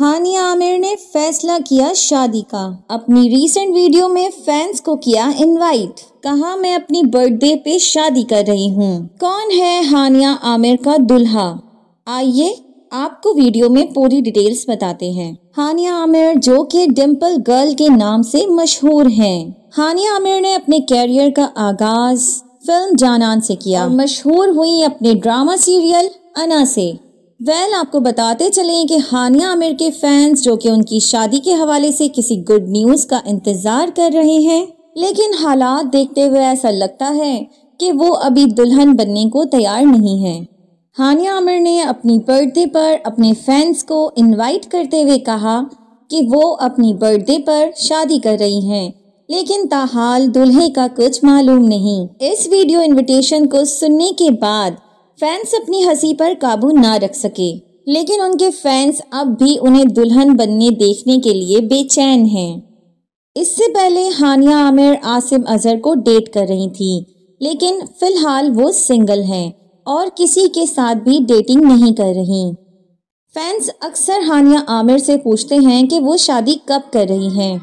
हानिया आमिर ने फैसला किया शादी का अपनी रीसेंट वीडियो में फैंस को किया इनवाइट कहा मैं अपनी बर्थडे पे शादी कर रही हूँ कौन है हानिया आमिर का दुल्हा आइए आपको वीडियो में पूरी डिटेल्स बताते हैं हानिया आमिर जो कि डिम्पल गर्ल के नाम से मशहूर हैं हानिया आमिर ने अपने कैरियर का आगाज फिल्म जानान से किया मशहूर हुई अपने ड्रामा सीरियल अना से वेल well, आपको बताते चलें कि हानिया आमिर के फैंस जो कि उनकी शादी के हवाले से किसी गुड न्यूज़ का इंतज़ार कर रहे हैं लेकिन हालात देखते हुए ऐसा लगता है कि वो अभी दुल्हन बनने को तैयार नहीं है हानिया आमिर ने अपनी बर्थडे पर अपने फैंस को इनवाइट करते हुए कहा कि वो अपनी बर्थडे पर शादी कर रही हैं लेकिन ताहाल दुल्हे का कुछ मालूम नहीं इस वीडियो इनविटेशन को सुनने के बाद फैंस अपनी हंसी पर काबू ना रख सके लेकिन उनके फैंस अब भी उन्हें दुल्हन बनने देखने के लिए बेचैन हैं इससे पहले हानिया आमिर आसिम अजहर को डेट कर रही थी लेकिन फिलहाल वो सिंगल हैं और किसी के साथ भी डेटिंग नहीं कर रही फैंस अक्सर हानिया आमिर से पूछते हैं कि वो शादी कब कर रही हैं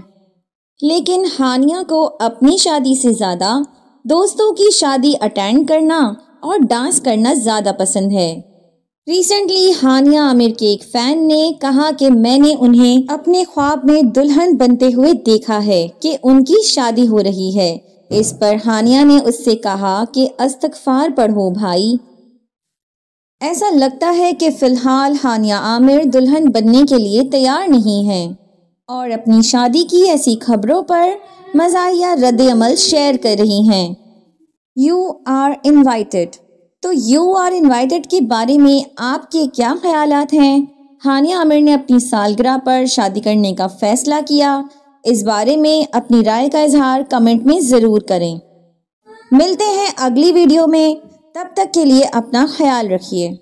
लेकिन हानिया को अपनी शादी से ज़्यादा दोस्तों की शादी अटेंड करना और डांस करना ज़्यादा पसंद है रिसेंटली हानिया आमिर के एक फैन ने कहा कि मैंने उन्हें अपने ख्वाब में दुल्हन बनते हुए देखा है कि उनकी शादी हो रही है इस पर हानिया ने उससे कहा कि अस्तगफार पढ़ो भाई ऐसा लगता है कि फ़िलहाल हानिया आमिर दुल्हन बनने के लिए तैयार नहीं है और अपनी शादी की ऐसी खबरों पर मज़ाहिया रद्द अमल शेयर कर रही हैं यू आर इन्वाइटेड तो यू आर इन्वाइटेड के बारे में आपके क्या ख्याल हैं हानिया आमिर ने अपनी सालगिरह पर शादी करने का फैसला किया इस बारे में अपनी राय का इजहार कमेंट में ज़रूर करें मिलते हैं अगली वीडियो में तब तक के लिए अपना ख्याल रखिए